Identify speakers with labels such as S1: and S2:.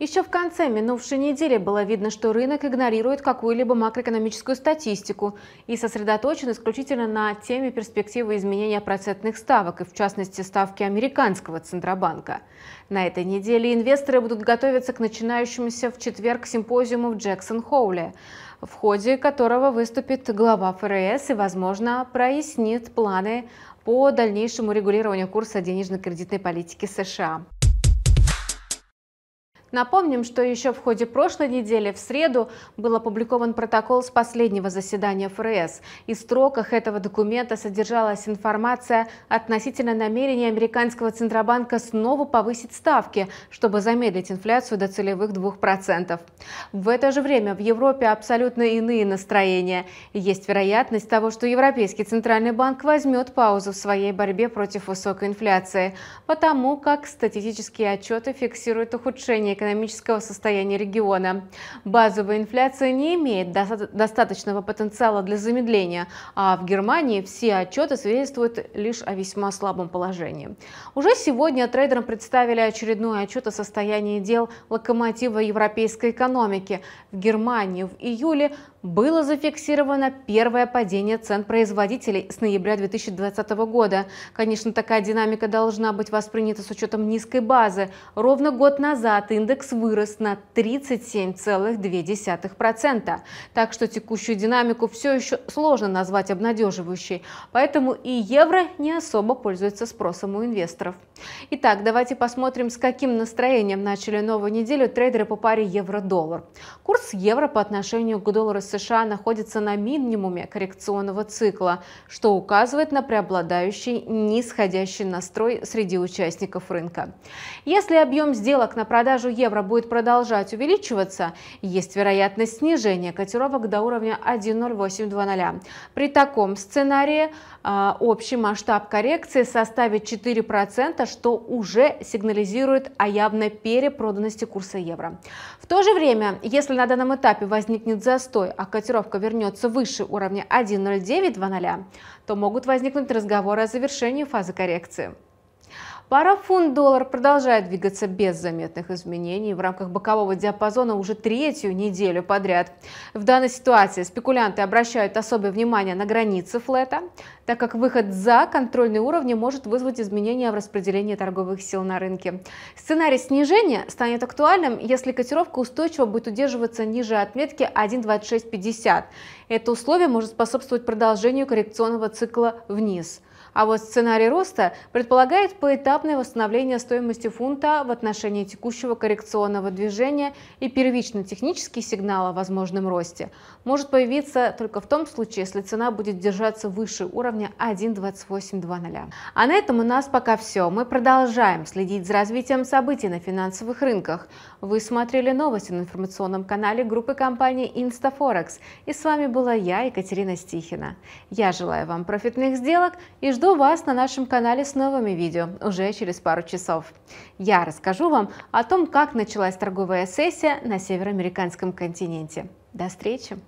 S1: Еще в конце минувшей недели было видно, что рынок игнорирует какую-либо макроэкономическую статистику и сосредоточен исключительно на теме перспективы изменения процентных ставок и, в частности, ставки американского Центробанка. На этой неделе инвесторы будут готовиться к начинающемуся в четверг симпозиуму в Джексон-Хоуле, в ходе которого выступит глава ФРС и, возможно, прояснит планы по дальнейшему регулированию курса денежно-кредитной политики США. Напомним, что еще в ходе прошлой недели в среду был опубликован протокол с последнего заседания ФРС. И в строках этого документа содержалась информация относительно намерения американского Центробанка снова повысить ставки, чтобы замедлить инфляцию до целевых 2%. В это же время в Европе абсолютно иные настроения. Есть вероятность того, что Европейский Центральный банк возьмет паузу в своей борьбе против высокой инфляции, потому как статистические отчеты фиксируют ухудшение экономического состояния региона. Базовая инфляция не имеет достаточного потенциала для замедления, а в Германии все отчеты свидетельствуют лишь о весьма слабом положении. Уже сегодня трейдерам представили очередной отчет о состоянии дел локомотива европейской экономики. В Германии в июле было зафиксировано первое падение цен производителей с ноября 2020 года. Конечно, такая динамика должна быть воспринята с учетом низкой базы. Ровно год назад индекс вырос на 37,2%. Так что текущую динамику все еще сложно назвать обнадеживающей. Поэтому и евро не особо пользуется спросом у инвесторов. Итак, давайте посмотрим, с каким настроением начали новую неделю трейдеры по паре евро-доллар. Курс евро по отношению к доллару США находится на минимуме коррекционного цикла, что указывает на преобладающий нисходящий настрой среди участников рынка. Если объем сделок на продажу евро будет продолжать увеличиваться, есть вероятность снижения котировок до уровня 1.0820. При таком сценарии э, общий масштаб коррекции составит 4%, что уже сигнализирует о явной перепроданности курса евро. В то же время, если на данном этапе возникнет застой, а котировка вернется выше уровня 1,0920, то могут возникнуть разговоры о завершении фазы коррекции. Пара фунт-доллар продолжает двигаться без заметных изменений в рамках бокового диапазона уже третью неделю подряд. В данной ситуации спекулянты обращают особое внимание на границы флета, так как выход за контрольные уровни может вызвать изменения в распределении торговых сил на рынке. Сценарий снижения станет актуальным, если котировка устойчиво будет удерживаться ниже отметки 1.2650. Это условие может способствовать продолжению коррекционного цикла вниз – а вот сценарий роста предполагает поэтапное восстановление стоимости фунта в отношении текущего коррекционного движения и первично технический сигнал о возможном росте может появиться только в том случае, если цена будет держаться выше уровня 1.2820. А на этом у нас пока все. Мы продолжаем следить за развитием событий на финансовых рынках. Вы смотрели новости на информационном канале группы компании Instaforex. И с вами была я, Екатерина Стихина. Я желаю вам профитных сделок и жду Жду вас на нашем канале с новыми видео уже через пару часов. Я расскажу вам о том, как началась торговая сессия на североамериканском континенте. До встречи!